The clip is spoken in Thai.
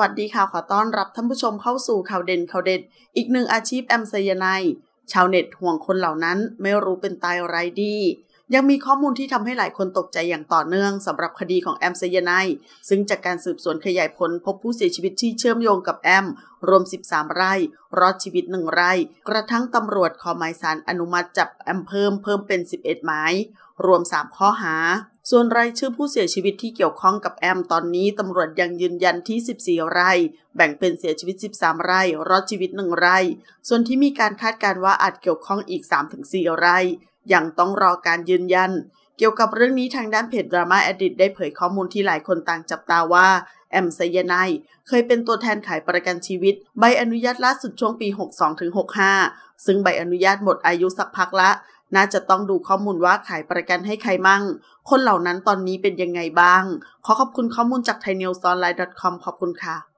วัสดีค่ะ ขอต้อนรับท่านผู้ชมเข้าสู่ข่าวเด่นข่าวเด็ดอีกหนึ่งอาชีพแอมไซยาไนชาวเน็ตห่วงคนเหล่านั้นไม่รู้เป็นตายอะไรดี ยังมีข้อมูลที่ทำให้หลายคนตกใจอย่างต่อเนื่องสำหรับคดีของแอมไซยาไนซึ่งจากการสืบสวนขยายผลพบผู้เสียชีวิตที่เชื่อมโยงกับแอม รวม 13 ไร่รอดชีวิตหนึ่งไร่กระทั่งตำรวจขอหมายสารอนุมัติจับแอมเพิ่มเพิ่มเป็น 11 หมาย รวม 3 ข้อหาส่วนรายชื่อผู้เสียชีวิตที่เกี่ยวข้องกับแอมตอนนี้ตำรวจยังยืนยันที่ 14 รายแบ่งเป็นเสียชีวิต 13 รายรอดชีวิต 1 รายส่วนที่มีการคาดการว่าอาจเกี่ยวข้องอีก 3-4รายยังต้องรอการยืนยัน เกี่ยวกับเรื่องนี้ทางด้านเพจดราม่าแอดดิตได้เผยข้อมูลที่หลายคนต่างจับตาว่าแอมไซยานเคยเป็นตัวแทนขายประกันชีวิต ใบอนุญาตล่าสุดช่วงปี 62-65 ซึ่งใบอนุญาตหมดอายุสักพักละน่าจะต้องดูข้อมูลว่าขายประกันให้ใครมั่ง คนเหล่านั้นตอนนี้เป็นยังไงบ้าง ขอขอบคุณข้อมูลจาก t h a i n e w s o n l i n e c o m ขอบคุณค่ะ